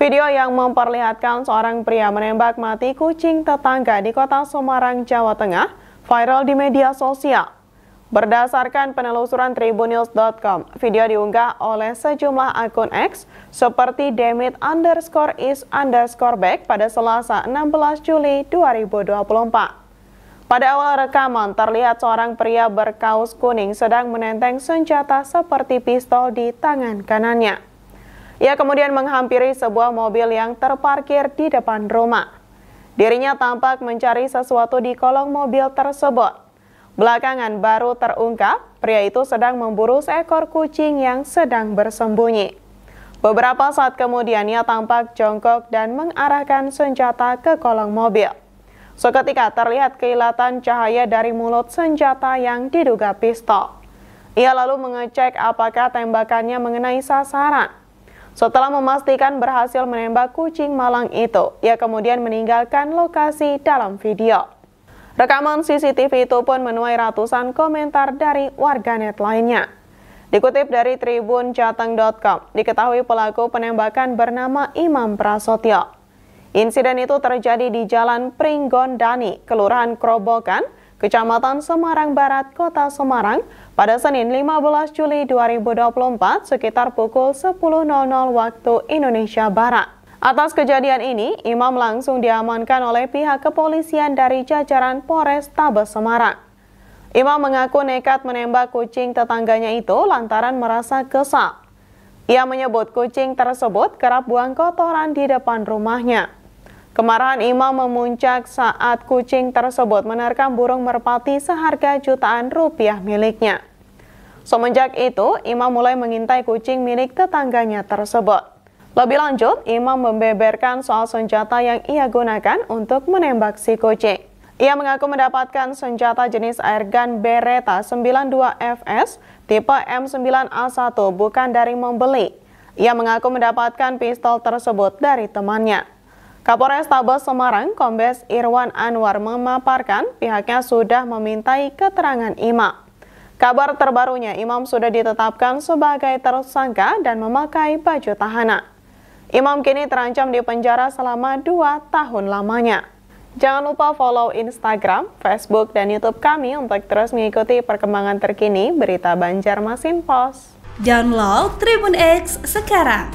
Video yang memperlihatkan seorang pria menembak mati kucing tetangga di kota Semarang, Jawa Tengah, viral di media sosial. Berdasarkan penelusuran tribunews.com, video diunggah oleh sejumlah akun X seperti demit underscore is underscore back pada Selasa 16 Juli 2024. Pada awal rekaman, terlihat seorang pria berkaus kuning sedang menenteng senjata seperti pistol di tangan kanannya. Ia kemudian menghampiri sebuah mobil yang terparkir di depan rumah. Dirinya tampak mencari sesuatu di kolong mobil tersebut. Belakangan baru terungkap, pria itu sedang memburu seekor kucing yang sedang bersembunyi. Beberapa saat kemudian ia tampak jongkok dan mengarahkan senjata ke kolong mobil. Seketika terlihat keilatan cahaya dari mulut senjata yang diduga pistol. Ia lalu mengecek apakah tembakannya mengenai sasaran. Setelah memastikan berhasil menembak kucing malang itu, ia kemudian meninggalkan lokasi dalam video. Rekaman CCTV itu pun menuai ratusan komentar dari warganet lainnya. Dikutip dari Tribun Jateng.com, diketahui pelaku penembakan bernama Imam Prasetyo. Insiden itu terjadi di Jalan Pringgondani, Kelurahan Krobokan, Kecamatan Semarang Barat, Kota Semarang, pada Senin 15 Juli 2024 sekitar pukul 10.00 waktu Indonesia Barat. Atas kejadian ini, Imam langsung diamankan oleh pihak kepolisian dari jajaran Polres Tabes Semarang. Imam mengaku nekat menembak kucing tetangganya itu lantaran merasa kesal. Ia menyebut kucing tersebut kerap buang kotoran di depan rumahnya. Kemarahan imam memuncak saat kucing tersebut menerkam burung merpati seharga jutaan rupiah miliknya. Semenjak itu, imam mulai mengintai kucing milik tetangganya tersebut. Lebih lanjut, imam membeberkan soal senjata yang ia gunakan untuk menembak si kucing. Ia mengaku mendapatkan senjata jenis airgun Beretta 92 FS tipe M9A1 bukan dari membeli. Ia mengaku mendapatkan pistol tersebut dari temannya. Kapolres Tabes Semarang, Kombes Irwan Anwar memaparkan pihaknya sudah memintai keterangan imam. Kabar terbarunya, imam sudah ditetapkan sebagai tersangka dan memakai baju tahanan. Imam kini terancam dipenjara selama dua tahun lamanya. Jangan lupa follow Instagram, Facebook, dan Youtube kami untuk terus mengikuti perkembangan terkini berita Banjarmasin Post. Download Tribun X sekarang